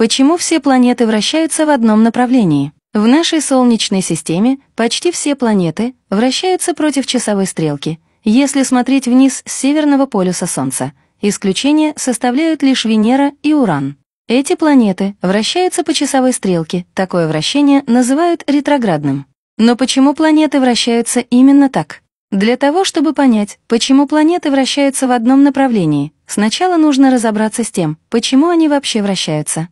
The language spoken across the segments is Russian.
Почему все планеты вращаются в одном направлении? В нашей Солнечной системе почти все планеты вращаются против часовой стрелки, если смотреть вниз с северного полюса Солнца. Исключение составляют лишь Венера и Уран. Эти планеты вращаются по часовой стрелке, такое вращение называют ретроградным. Но почему планеты вращаются именно так? Для того, чтобы понять, почему планеты вращаются в одном направлении, сначала нужно разобраться с тем, почему они вообще вращаются.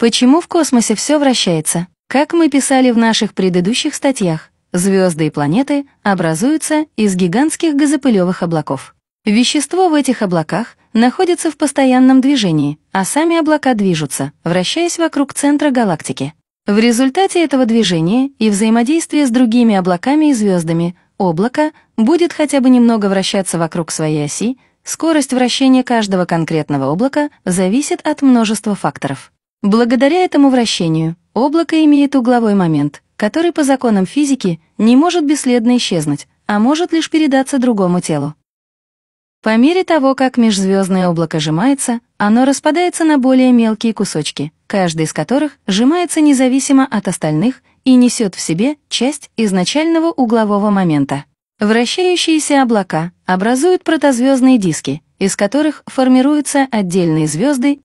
Почему в космосе все вращается? Как мы писали в наших предыдущих статьях, звезды и планеты образуются из гигантских газопылевых облаков. Вещество в этих облаках находится в постоянном движении, а сами облака движутся, вращаясь вокруг центра галактики. В результате этого движения и взаимодействия с другими облаками и звездами облако будет хотя бы немного вращаться вокруг своей оси, скорость вращения каждого конкретного облака зависит от множества факторов. Благодаря этому вращению облако имеет угловой момент, который по законам физики не может бесследно исчезнуть, а может лишь передаться другому телу. По мере того, как межзвездное облако сжимается, оно распадается на более мелкие кусочки, каждый из которых сжимается независимо от остальных и несет в себе часть изначального углового момента. Вращающиеся облака образуют протозвездные диски, из которых формируются отдельные звезды